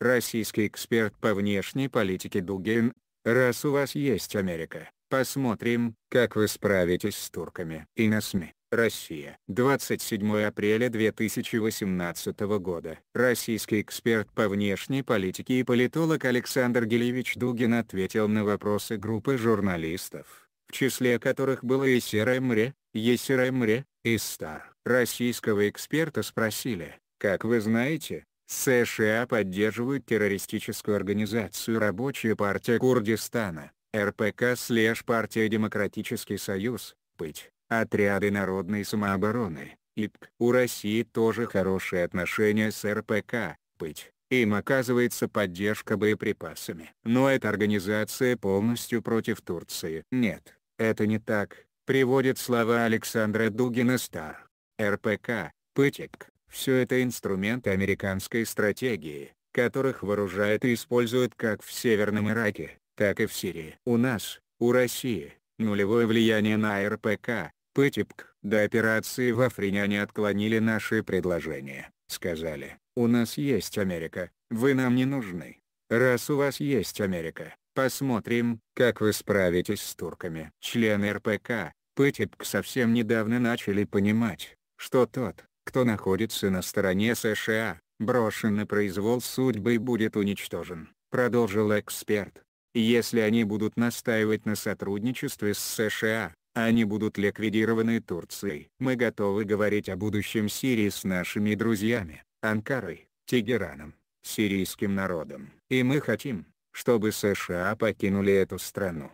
российский эксперт по внешней политике Дугин, раз у вас есть Америка, посмотрим, как вы справитесь с турками. И на СМИ. Россия. 27 апреля 2018 года. Российский эксперт по внешней политике и политолог Александр Гелевич Дугин ответил на вопросы группы журналистов, в числе которых было и и Серемре, Есеремре, и Стар. Российского эксперта спросили, как вы знаете, США поддерживают террористическую организацию Рабочая партия Курдистана, РПК слэш партия Демократический союз, ПЫТЬ, отряды народной самообороны, ИПК. У России тоже хорошие отношения с РПК, ПЫТЬ. Им оказывается поддержка боеприпасами. Но эта организация полностью против Турции. Нет, это не так, приводит слова Александра Дугина Стар. РПК, Пытик, все это инструменты американской стратегии, которых вооружают и используют как в Северном Ираке, так и в Сирии. У нас, у России, нулевое влияние на РПК, ПТИПК. До операции в Африне они отклонили наши предложения, сказали, у нас есть Америка, вы нам не нужны. Раз у вас есть Америка, посмотрим, как вы справитесь с турками. Члены РПК, ПТИПК совсем недавно начали понимать, что тот, кто находится на стороне США, брошен на произвол судьбы и будет уничтожен, продолжил эксперт. Если они будут настаивать на сотрудничестве с США, они будут ликвидированы Турцией. Мы готовы говорить о будущем Сирии с нашими друзьями, Анкарой, Тегераном, сирийским народом. И мы хотим, чтобы США покинули эту страну.